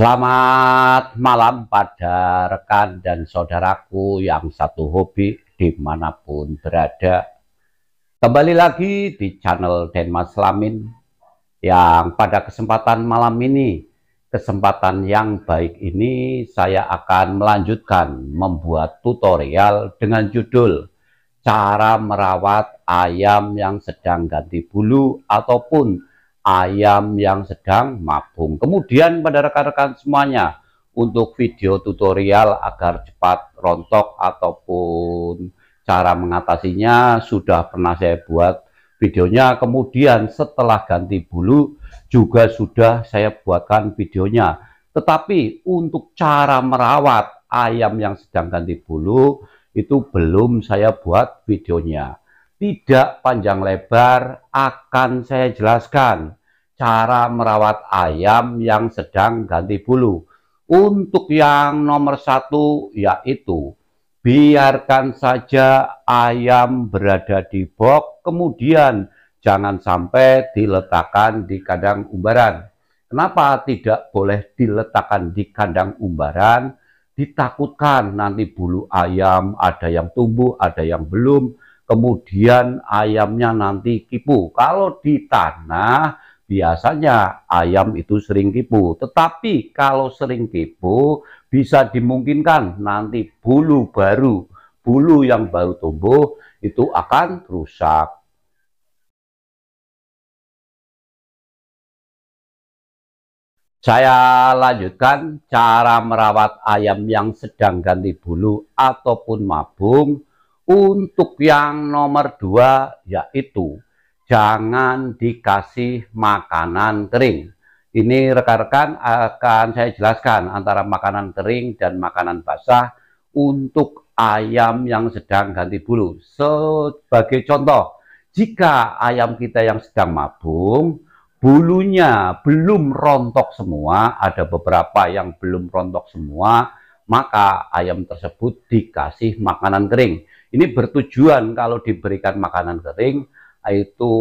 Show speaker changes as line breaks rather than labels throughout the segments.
Selamat malam pada rekan dan saudaraku yang satu hobi dimanapun berada. Kembali lagi di channel Denmas Lamin yang pada kesempatan malam ini, kesempatan yang baik ini saya akan melanjutkan membuat tutorial dengan judul Cara Merawat Ayam yang Sedang Ganti Bulu ataupun ayam yang sedang mabung. Kemudian pada rekan-rekan semuanya, untuk video tutorial agar cepat rontok ataupun cara mengatasinya sudah pernah saya buat videonya. Kemudian setelah ganti bulu juga sudah saya buatkan videonya. Tetapi untuk cara merawat ayam yang sedang ganti bulu itu belum saya buat videonya. Tidak panjang lebar akan saya jelaskan cara merawat ayam yang sedang ganti bulu. Untuk yang nomor satu yaitu biarkan saja ayam berada di box kemudian jangan sampai diletakkan di kandang umbaran. Kenapa tidak boleh diletakkan di kandang umbaran? Ditakutkan nanti bulu ayam ada yang tumbuh, ada yang belum, kemudian ayamnya nanti kipu. Kalau di tanah biasanya ayam itu sering kipu. Tetapi kalau sering kipu bisa dimungkinkan nanti bulu baru, bulu yang baru tumbuh itu akan rusak. Saya lanjutkan cara merawat ayam yang sedang ganti bulu ataupun mabung untuk yang nomor dua yaitu jangan dikasih makanan kering. Ini rekan-rekan akan saya jelaskan antara makanan kering dan makanan basah untuk ayam yang sedang ganti bulu. Sebagai contoh, jika ayam kita yang sedang mabung, bulunya belum rontok semua, ada beberapa yang belum rontok semua, maka ayam tersebut dikasih makanan kering ini bertujuan kalau diberikan makanan kering, itu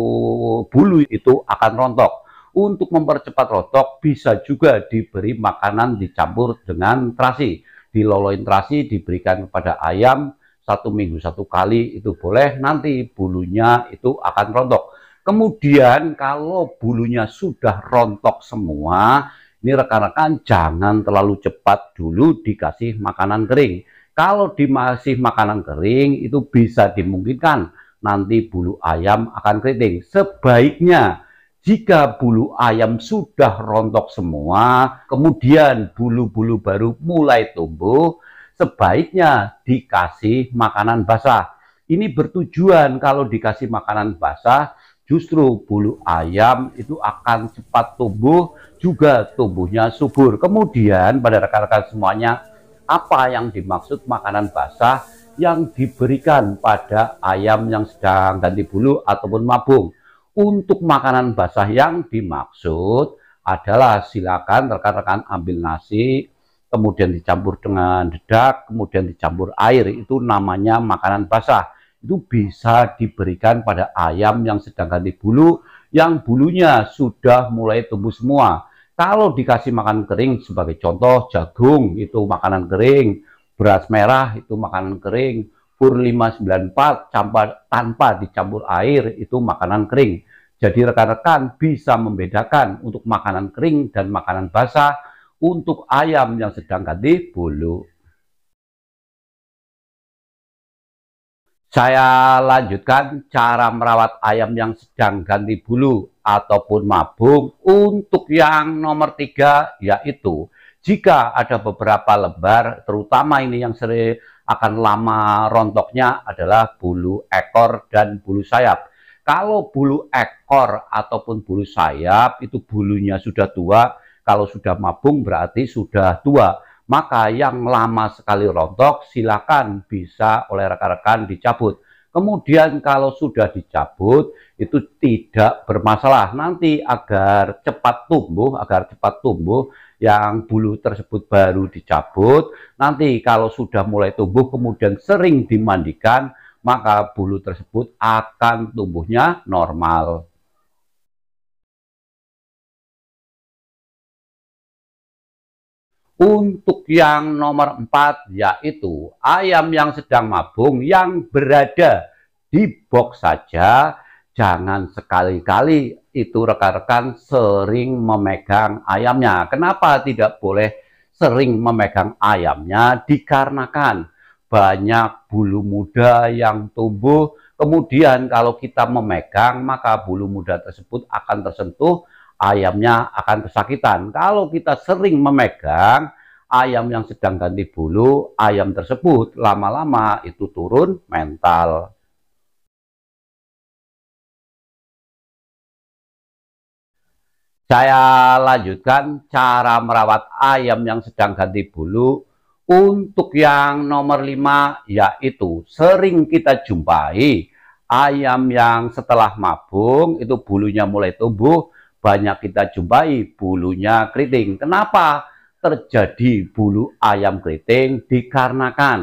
bulu itu akan rontok. Untuk mempercepat rontok bisa juga diberi makanan dicampur dengan terasi. Diloloin terasi diberikan kepada ayam satu minggu satu kali itu boleh nanti bulunya itu akan rontok. Kemudian kalau bulunya sudah rontok semua, ini rekan-rekan jangan terlalu cepat dulu dikasih makanan kering kalau di masih makanan kering itu bisa dimungkinkan nanti bulu ayam akan keriting. Sebaiknya jika bulu ayam sudah rontok semua, kemudian bulu-bulu baru mulai tumbuh, sebaiknya dikasih makanan basah. Ini bertujuan kalau dikasih makanan basah, justru bulu ayam itu akan cepat tumbuh, juga tumbuhnya subur. Kemudian pada rekan-rekan semuanya, apa yang dimaksud makanan basah yang diberikan pada ayam yang sedang ganti bulu ataupun mabung. Untuk makanan basah yang dimaksud adalah silakan rekan-rekan ambil nasi, kemudian dicampur dengan dedak, kemudian dicampur air, itu namanya makanan basah. Itu bisa diberikan pada ayam yang sedang ganti bulu, yang bulunya sudah mulai tumbuh semua. Kalau dikasih makan kering sebagai contoh jagung itu makanan kering, beras merah itu makanan kering, pur 594 campur, tanpa dicampur air itu makanan kering. Jadi rekan-rekan bisa membedakan untuk makanan kering dan makanan basah untuk ayam yang sedang ganti bulu Saya lanjutkan cara merawat ayam yang sedang ganti bulu ataupun mabung untuk yang nomor tiga yaitu jika ada beberapa lembar terutama ini yang sering akan lama rontoknya adalah bulu ekor dan bulu sayap. Kalau bulu ekor ataupun bulu sayap itu bulunya sudah tua, kalau sudah mabung berarti sudah tua maka yang lama sekali rontok silakan bisa oleh rekan-rekan dicabut. Kemudian kalau sudah dicabut itu tidak bermasalah. Nanti agar cepat tumbuh, agar cepat tumbuh yang bulu tersebut baru dicabut. Nanti kalau sudah mulai tumbuh kemudian sering dimandikan maka bulu tersebut akan tumbuhnya normal. Untuk yang nomor empat yaitu ayam yang sedang mabung yang berada di box saja jangan sekali-kali itu rekan-rekan sering memegang ayamnya. Kenapa tidak boleh sering memegang ayamnya? Dikarenakan banyak bulu muda yang tumbuh. Kemudian kalau kita memegang, maka bulu muda tersebut akan tersentuh ayamnya akan kesakitan. Kalau kita sering memegang ayam yang sedang ganti bulu, ayam tersebut lama-lama itu turun mental. Saya lanjutkan cara merawat ayam yang sedang ganti bulu untuk yang nomor lima yaitu sering kita jumpai ayam yang setelah mabung itu bulunya mulai tumbuh banyak kita jumpai bulunya keriting. Kenapa terjadi bulu ayam keriting? Dikarenakan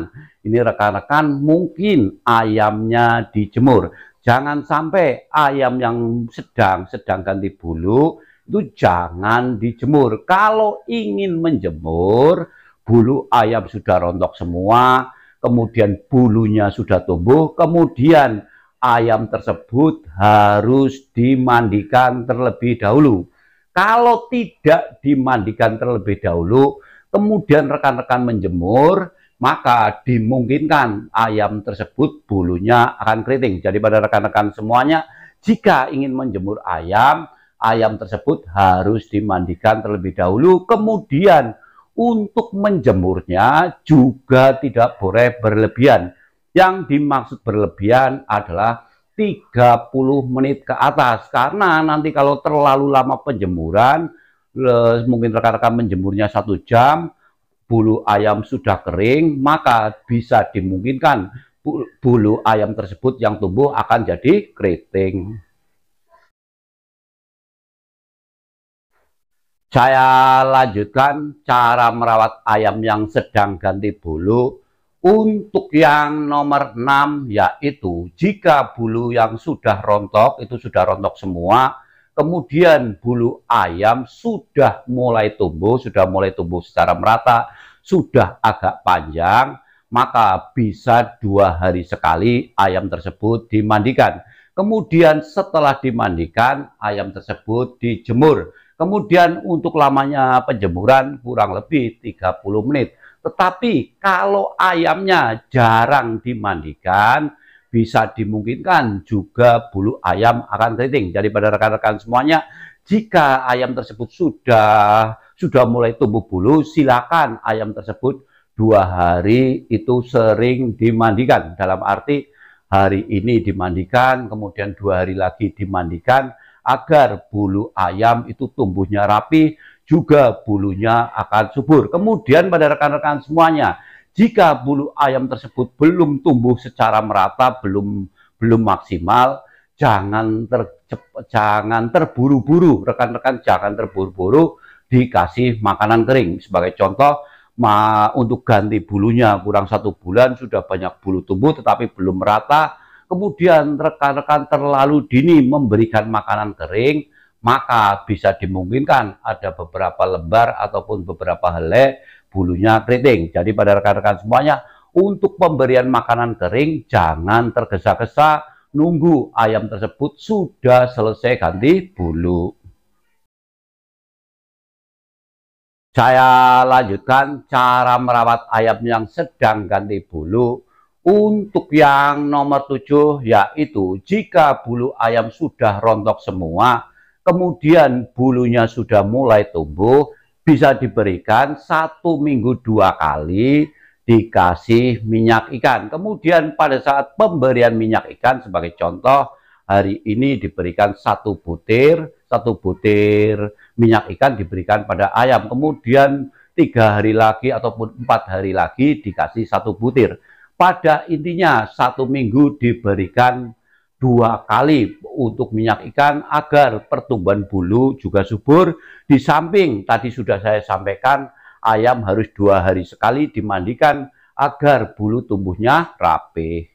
ini rekan-rekan mungkin ayamnya dijemur. Jangan sampai ayam yang sedang sedang ganti bulu itu jangan dijemur. Kalau ingin menjemur, bulu ayam sudah rontok semua, kemudian bulunya sudah tumbuh, kemudian ayam tersebut harus dimandikan terlebih dahulu. Kalau tidak dimandikan terlebih dahulu, kemudian rekan-rekan menjemur, maka dimungkinkan ayam tersebut bulunya akan keriting. Jadi pada rekan-rekan semuanya, jika ingin menjemur ayam, ayam tersebut harus dimandikan terlebih dahulu. Kemudian untuk menjemurnya juga tidak boleh berlebihan. Yang dimaksud berlebihan adalah 30 menit ke atas. Karena nanti kalau terlalu lama penjemuran, mungkin rekan-rekan menjemurnya satu jam, bulu ayam sudah kering, maka bisa dimungkinkan bulu ayam tersebut yang tumbuh akan jadi keriting. Saya lanjutkan cara merawat ayam yang sedang ganti bulu untuk yang nomor 6 yaitu jika bulu yang sudah rontok itu sudah rontok semua, kemudian bulu ayam sudah mulai tumbuh, sudah mulai tumbuh secara merata, sudah agak panjang, maka bisa dua hari sekali ayam tersebut dimandikan. Kemudian setelah dimandikan, ayam tersebut dijemur. Kemudian untuk lamanya penjemuran kurang lebih 30 menit. Tetapi kalau ayamnya jarang dimandikan, bisa dimungkinkan juga bulu ayam akan keriting. Jadi pada rekan-rekan semuanya, jika ayam tersebut sudah sudah mulai tumbuh bulu, silakan ayam tersebut dua hari itu sering dimandikan. Dalam arti hari ini dimandikan, kemudian dua hari lagi dimandikan, agar bulu ayam itu tumbuhnya rapi, juga bulunya akan subur. Kemudian pada rekan-rekan semuanya, jika bulu ayam tersebut belum tumbuh secara merata, belum belum maksimal, jangan ter, jangan terburu-buru, rekan-rekan jangan terburu-buru dikasih makanan kering. Sebagai contoh, ma, untuk ganti bulunya kurang satu bulan sudah banyak bulu tumbuh tetapi belum merata, kemudian rekan-rekan terlalu dini memberikan makanan kering, maka bisa dimungkinkan ada beberapa lembar ataupun beberapa helai bulunya keriting. Jadi pada rekan-rekan semuanya, untuk pemberian makanan kering jangan tergesa-gesa nunggu ayam tersebut sudah selesai ganti bulu. Saya lanjutkan cara merawat ayam yang sedang ganti bulu. Untuk yang nomor 7 yaitu jika bulu ayam sudah rontok semua, kemudian bulunya sudah mulai tumbuh, bisa diberikan satu minggu dua kali dikasih minyak ikan. Kemudian pada saat pemberian minyak ikan sebagai contoh hari ini diberikan satu butir, satu butir minyak ikan diberikan pada ayam. Kemudian tiga hari lagi ataupun empat hari lagi dikasih satu butir. Pada intinya satu minggu diberikan dua kali untuk minyak ikan agar pertumbuhan bulu juga subur. Di samping tadi sudah saya sampaikan ayam harus dua hari sekali dimandikan agar bulu tumbuhnya rapi.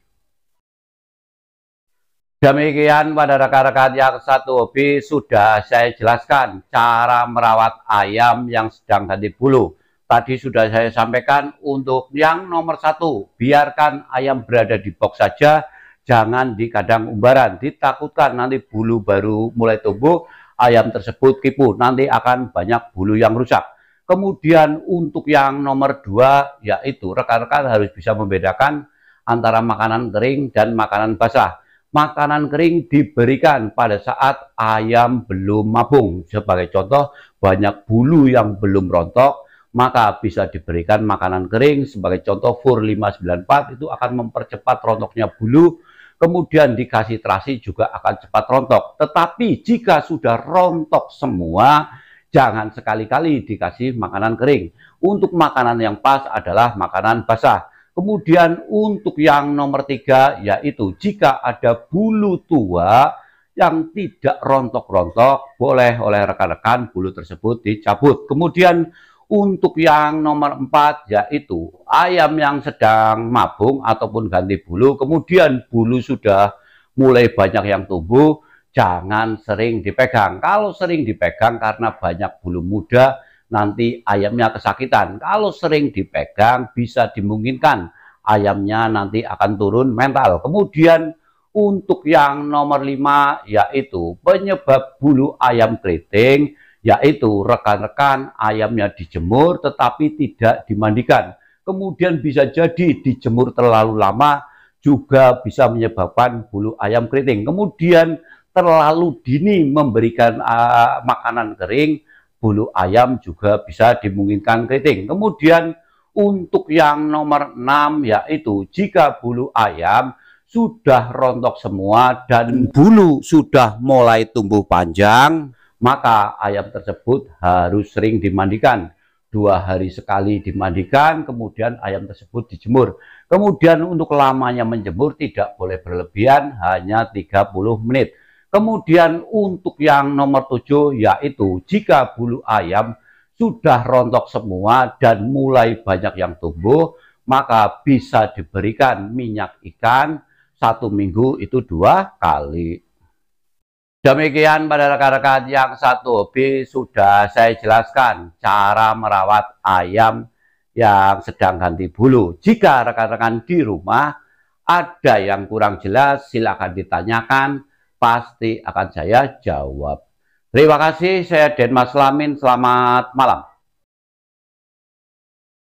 Demikian pada rekan-rekan yang satu hobi sudah saya jelaskan cara merawat ayam yang sedang ganti bulu. Tadi sudah saya sampaikan untuk yang nomor satu, biarkan ayam berada di box saja jangan di kandang umbaran. Ditakutkan nanti bulu baru mulai tumbuh, ayam tersebut kipu, nanti akan banyak bulu yang rusak. Kemudian untuk yang nomor dua, yaitu rekan-rekan harus bisa membedakan antara makanan kering dan makanan basah. Makanan kering diberikan pada saat ayam belum mabung. Sebagai contoh, banyak bulu yang belum rontok, maka bisa diberikan makanan kering. Sebagai contoh, Fur 594 itu akan mempercepat rontoknya bulu, kemudian dikasih terasi juga akan cepat rontok. Tetapi jika sudah rontok semua, jangan sekali-kali dikasih makanan kering. Untuk makanan yang pas adalah makanan basah. Kemudian untuk yang nomor tiga, yaitu jika ada bulu tua yang tidak rontok-rontok, boleh oleh rekan-rekan bulu tersebut dicabut. Kemudian untuk yang nomor empat yaitu ayam yang sedang mabung ataupun ganti bulu, kemudian bulu sudah mulai banyak yang tumbuh, jangan sering dipegang. Kalau sering dipegang karena banyak bulu muda, nanti ayamnya kesakitan. Kalau sering dipegang bisa dimungkinkan ayamnya nanti akan turun mental. Kemudian untuk yang nomor lima yaitu penyebab bulu ayam keriting yaitu rekan-rekan ayamnya dijemur tetapi tidak dimandikan. Kemudian bisa jadi dijemur terlalu lama juga bisa menyebabkan bulu ayam keriting. Kemudian terlalu dini memberikan uh, makanan kering, bulu ayam juga bisa dimungkinkan keriting. Kemudian untuk yang nomor 6 yaitu jika bulu ayam sudah rontok semua dan bulu sudah mulai tumbuh panjang, maka ayam tersebut harus sering dimandikan. Dua hari sekali dimandikan, kemudian ayam tersebut dijemur. Kemudian untuk lamanya menjemur tidak boleh berlebihan, hanya 30 menit. Kemudian untuk yang nomor 7 yaitu jika bulu ayam sudah rontok semua dan mulai banyak yang tumbuh, maka bisa diberikan minyak ikan satu minggu itu dua kali. Demikian pada rekan-rekan yang satu hobi sudah saya jelaskan cara merawat ayam yang sedang ganti bulu. Jika rekan-rekan di rumah ada yang kurang jelas silakan ditanyakan pasti akan saya jawab. Terima kasih saya Denmas Lamin selamat malam.